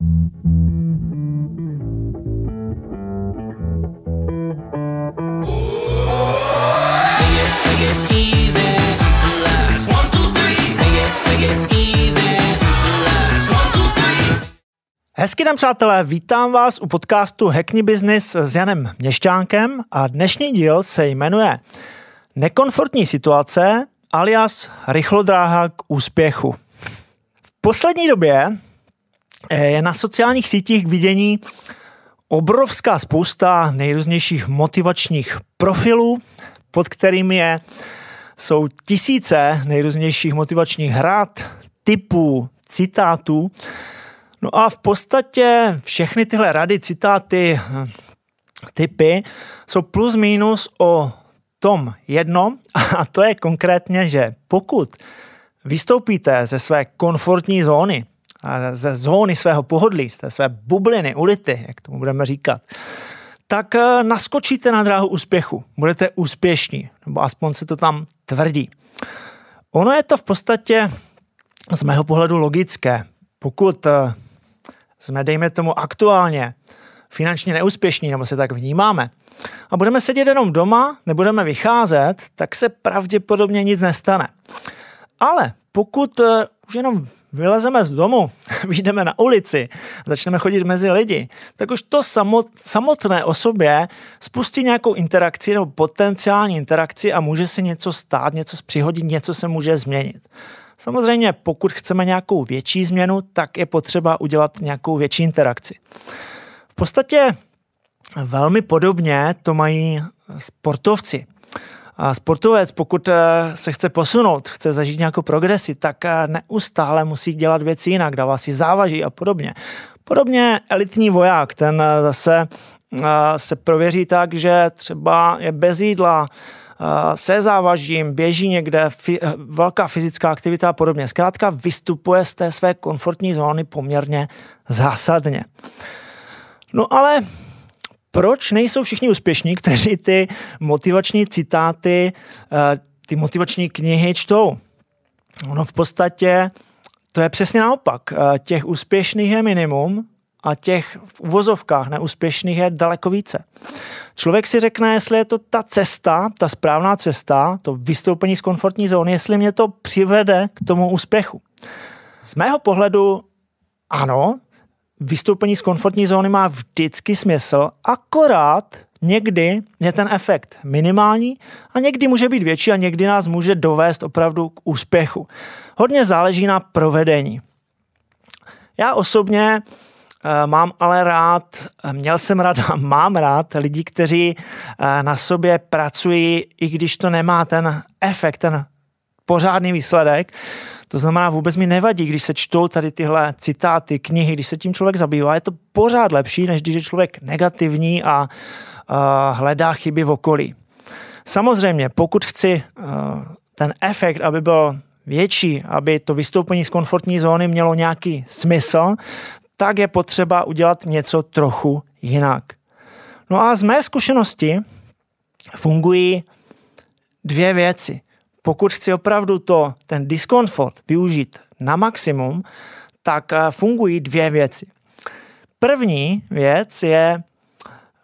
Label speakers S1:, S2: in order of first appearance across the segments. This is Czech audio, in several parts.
S1: Hezky den, přátelé, vítám vás u podcastu Hackney Business s Janem Měšťánkem a dnešní díl se jmenuje Nekomfortní situace alias rychlodráha k úspěchu. V poslední době Eh, je na sociálních sítích k vidění obrovská spousta nejrůznějších motivačních profilů, pod kterými je, jsou tisíce nejrůznějších motivačních hrad, typů, citátů. No a v podstatě všechny tyhle rady, citáty, eh, typy jsou plus minus o tom jedno a to je konkrétně, že pokud vystoupíte ze své komfortní zóny, a ze zóny svého pohodlí, z té své bubliny, ulity, jak tomu budeme říkat, tak eh, naskočíte na dráhu úspěchu. Budete úspěšní, nebo aspoň se to tam tvrdí. Ono je to v podstatě z mého pohledu logické. Pokud eh, jsme, dejme tomu, aktuálně finančně neúspěšní, nebo se tak vnímáme, a budeme sedět jenom doma, nebudeme vycházet, tak se pravděpodobně nic nestane. Ale pokud eh, už jenom vylezeme z domu, vyjdeme na ulici, začneme chodit mezi lidi, tak už to samotné o sobě spustí nějakou interakci nebo potenciální interakci a může se něco stát, něco přihodit, něco se může změnit. Samozřejmě, pokud chceme nějakou větší změnu, tak je potřeba udělat nějakou větší interakci. V podstatě velmi podobně to mají sportovci sportovec, pokud eh, se chce posunout, chce zažít nějakou progresi, tak eh, neustále musí dělat věci jinak, dává si závaží a podobně. Podobně elitní voják, ten eh, zase se prověří tak, že třeba je bez jídla, se závažím, běží někde, velká fyzická aktivita a podobně. Zkrátka vystupuje z té své komfortní zóny poměrně zásadně. No ale proč nejsou všichni úspěšní, kteří ty motivační citáty, eh, ty motivační knihy čtou? Ono v podstatě to je přesně naopak. Eh, těch úspěšných je minimum a těch v uvozovkách neúspěšných je daleko více. Člověk si řekne, jestli je to ta cesta, ta správná cesta, to vystoupení z komfortní zóny, jestli mě to přivede k tomu úspěchu. Z mého pohledu ano, vystoupení z komfortní zóny má vždycky smysl, akorát někdy je ten efekt minimální a někdy může být větší a někdy nás může dovést opravdu k úspěchu. Hodně záleží na provedení. Já osobně eh, Mám ale rád, měl jsem rád a mám rád lidi, kteří eh, na sobě pracují, i když to nemá ten efekt, ten pořádný výsledek. To znamená, vůbec mi nevadí, když se čtou tady tyhle citáty, knihy, když se tím člověk zabývá, je to pořád lepší, než když je člověk negativní a uh, hledá chyby v okolí. Samozřejmě, pokud chci uh, ten efekt, aby byl větší, aby to vystoupení z komfortní zóny mělo nějaký smysl, tak je potřeba udělat něco trochu jinak. No a z mé zkušenosti fungují dvě věci. Pokud chci opravdu to, ten diskomfort využít na maximum, tak eh, fungují dvě věci. První věc je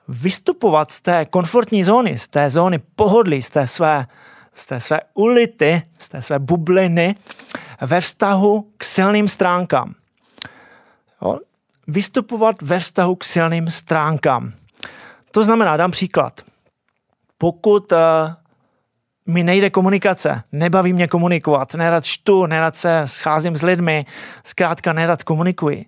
S1: vystupovat z té komfortní zóny, z té zóny pohodlí, z té své, z té své ulity, z té své bubliny ve vztahu k silným stránkám. Jo? Vystupovat ve vztahu k silným stránkám. To znamená, dám příklad. Pokud eh, mi nejde komunikace, nebaví mě komunikovat, nerad čtu, nerad se scházím s lidmi, zkrátka nerad komunikuji,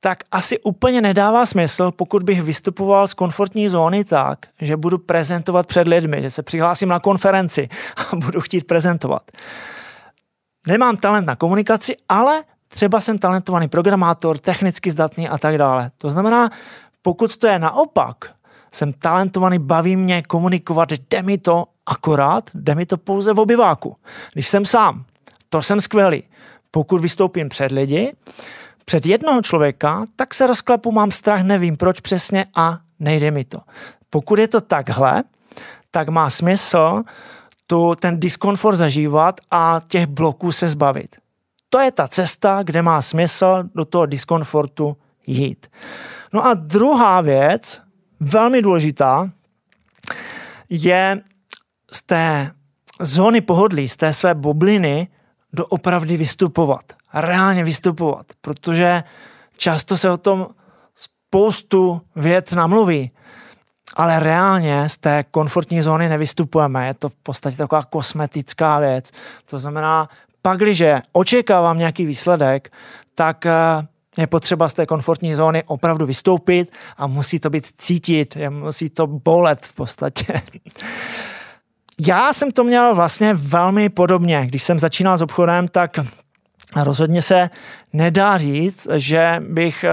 S1: tak asi úplně nedává smysl, pokud bych vystupoval z komfortní zóny tak, že budu prezentovat před lidmi, že se přihlásím na konferenci a budu chtít prezentovat. Nemám talent na komunikaci, ale třeba jsem talentovaný programátor, technicky zdatný a tak dále. To znamená, pokud to je naopak, jsem talentovaný, baví mě komunikovat, jde mi to akorát, jde mi to pouze v obyváku. Když jsem sám, to jsem skvělý. Pokud vystoupím před lidi, před jednoho člověka, tak se rozklepu, mám strach, nevím proč přesně a nejde mi to. Pokud je to takhle, tak má smysl tu, ten diskomfort zažívat a těch bloků se zbavit. To je ta cesta, kde má smysl do toho diskomfortu jít. No a druhá věc, velmi důležitá, je z té zóny pohodlí, z té své bobliny doopravdy vystupovat. Reálně vystupovat, protože často se o tom spoustu věd namluví, ale reálně z té komfortní zóny nevystupujeme. Je to v podstatě taková kosmetická věc. To znamená, pak, když očekávám nějaký výsledek, tak eh, je potřeba z té komfortní zóny opravdu vystoupit a musí to být cítit, musí to bolet v podstatě. Já jsem to měl vlastně velmi podobně. Když jsem začínal s obchodem, tak rozhodně se nedá říct, že bych, eh,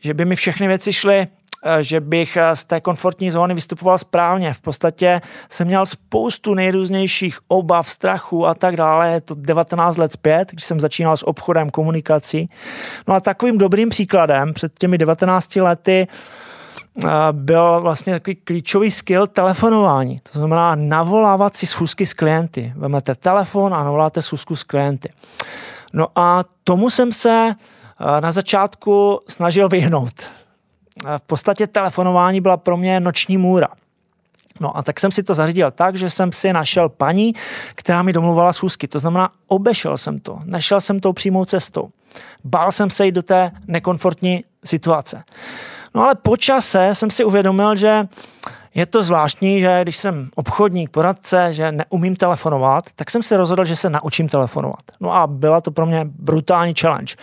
S1: že by mi všechny věci šly Eh, že bych eh, z té komfortní zóny vystupoval správně. V podstatě jsem měl spoustu nejrůznějších obav, strachu a tak dále. Je to 19 let zpět, když jsem začínal s obchodem, komunikací. No a takovým dobrým příkladem před těmi 19 lety eh, byl vlastně takový klíčový skill telefonování. To znamená navolávat si schůzky s klienty. Vemete telefon a navoláte schůzku s klienty. No a tomu jsem se na začátku snažil vyhnout v podstatě telefonování byla pro mě noční můra. No a tak jsem si to zařídil tak, že jsem si našel paní, která mi domluvala schůzky. To znamená, obešel jsem to. Našel jsem tou přímou cestou. Bál jsem se jít do té nekomfortní situace. No ale po čase jsem si uvědomil, že je to zvláštní, že když jsem obchodník, poradce, že neumím telefonovat, tak jsem si rozhodl, že se naučím telefonovat. No a byla to pro mě brutální challenge.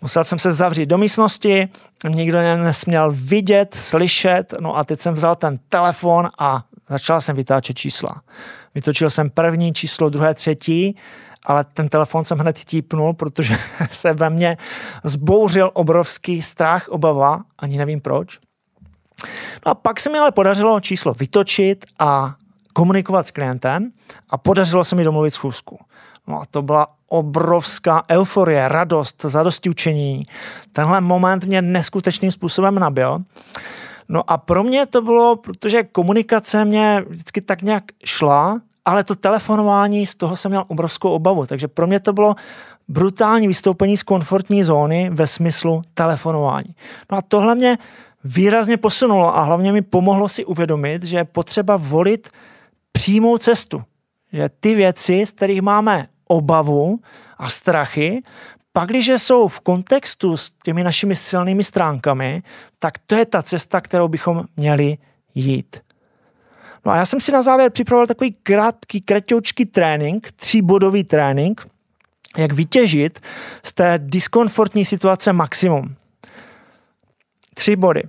S1: Musel jsem se zavřít do místnosti, nikdo mě nesměl vidět, slyšet, no a teď jsem vzal ten telefon a začal jsem vytáčet čísla. Vytočil jsem první číslo, druhé, třetí, ale ten telefon jsem hned típnul, protože se ve mně zbouřil obrovský strach, obava, ani nevím proč. No a pak se mi ale podařilo číslo vytočit a komunikovat s klientem a podařilo se mi domluvit schůzku. No a to byla obrovská euforie, radost, zadosti učení. Tenhle moment mě neskutečným způsobem nabil. No a pro mě to bylo, protože komunikace mě vždycky tak nějak šla, ale to telefonování, z toho jsem měl obrovskou obavu. Takže pro mě to bylo brutální vystoupení z komfortní zóny ve smyslu telefonování. No a tohle mě výrazně posunulo a hlavně mi pomohlo si uvědomit, že je potřeba volit přímou cestu. Že ty věci, z kterých máme obavu a strachy, pak, když jsou v kontextu s těmi našimi silnými stránkami, tak to je ta cesta, kterou bychom měli jít. No a já jsem si na závěr připravil takový krátký, kratoučký trénink, tříbodový trénink, jak vytěžit z té diskomfortní situace maximum. Tři body.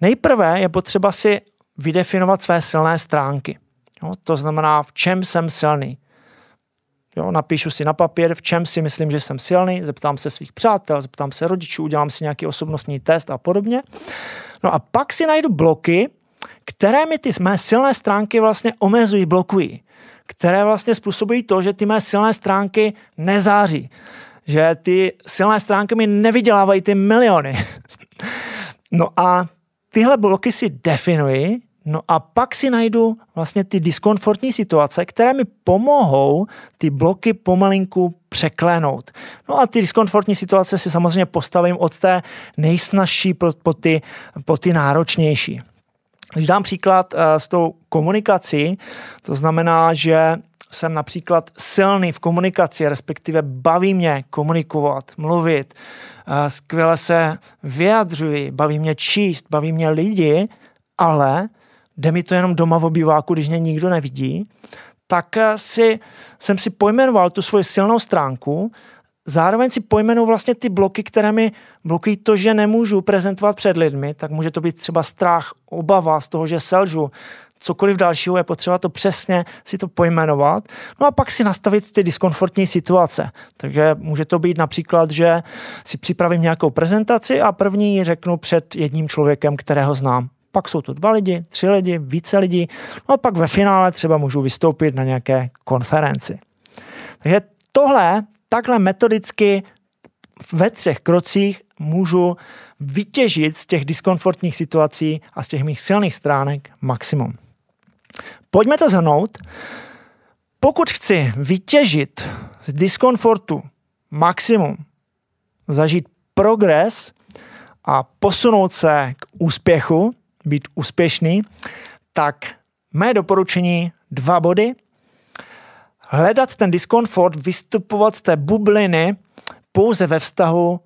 S1: Nejprve je potřeba si vydefinovat své silné stránky. No, to znamená, v čem jsem silný. Jo, napíšu si na papír, v čem si myslím, že jsem silný, zeptám se svých přátel, zeptám se rodičů, udělám si nějaký osobnostní test a podobně. No a pak si najdu bloky, které mi ty mé silné stránky vlastně omezují, blokují, které vlastně způsobují to, že ty mé silné stránky nezáří, že ty silné stránky mi nevydělávají ty miliony. no a tyhle bloky si definuji, No a pak si najdu vlastně ty diskomfortní situace, které mi pomohou ty bloky pomalinku překlenout. No a ty diskomfortní situace si samozřejmě postavím od té nejsnažší po, po, ty, po ty náročnější. Když dám příklad eh, s tou komunikací, to znamená, že jsem například silný v komunikaci, respektive baví mě komunikovat, mluvit, eh, skvěle se vyjadřuji, baví mě číst, baví mě lidi, ale jde mi to jenom doma v obýváku, když mě nikdo nevidí, tak eh, si, jsem si pojmenoval tu svoji silnou stránku, zároveň si pojmenu vlastně ty bloky, které mi blokují to, že nemůžu prezentovat před lidmi, tak může to být třeba strach, obava z toho, že selžu, cokoliv dalšího, je potřeba to přesně si to pojmenovat. No a pak si nastavit ty diskomfortní situace. Takže může to být například, že si připravím nějakou prezentaci a první ji řeknu před jedním člověkem, kterého znám pak jsou to dva lidi, tři lidi, více lidí, no a pak ve finále třeba můžu vystoupit na nějaké konferenci. Takže tohle takhle metodicky ve třech krocích můžu vytěžit z těch diskomfortních situací a z těch mých silných stránek maximum. Pojďme to zhrnout. Pokud chci vytěžit z diskomfortu maximum, zažít progres a posunout se k úspěchu, být úspěšný, tak mé doporučení dva body. Hledat ten diskomfort, vystupovat z té bubliny pouze ve vztahu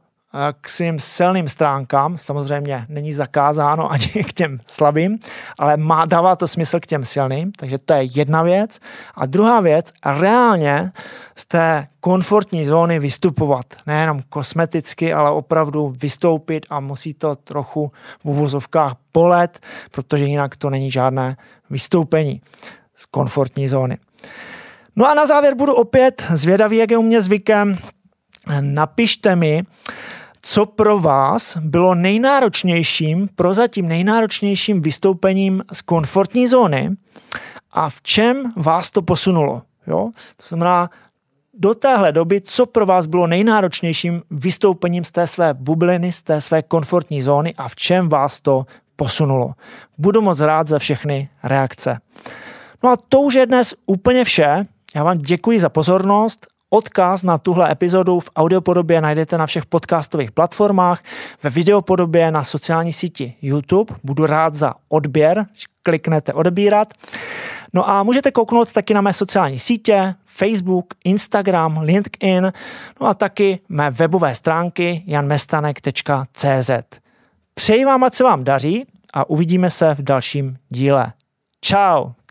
S1: k svým silným stránkám, samozřejmě není zakázáno ani k těm slabým, ale má, dává to smysl k těm silným, takže to je jedna věc. A druhá věc, reálně z té komfortní zóny vystupovat, nejenom kosmeticky, ale opravdu vystoupit a musí to trochu v uvozovkách polet, protože jinak to není žádné vystoupení z komfortní zóny. No a na závěr budu opět zvědavý, jak je u mě zvykem, napište mi, co pro vás bylo nejnáročnějším, prozatím nejnáročnějším vystoupením z komfortní zóny a v čem vás to posunulo? Jo? To znamená, do téhle doby, co pro vás bylo nejnáročnějším vystoupením z té své bubliny, z té své komfortní zóny a v čem vás to posunulo. Budu moc rád za všechny reakce. No a to už je dnes úplně vše. Já vám děkuji za pozornost Odkaz na tuhle epizodu v audiopodobě najdete na všech podcastových platformách, ve videopodobě na sociální síti YouTube. Budu rád za odběr, kliknete odebírat. No a můžete kouknout taky na mé sociální sítě, Facebook, Instagram, LinkedIn, no a taky mé webové stránky janmestanek.cz. Přeji vám, ať se vám daří a uvidíme se v dalším díle. Ciao!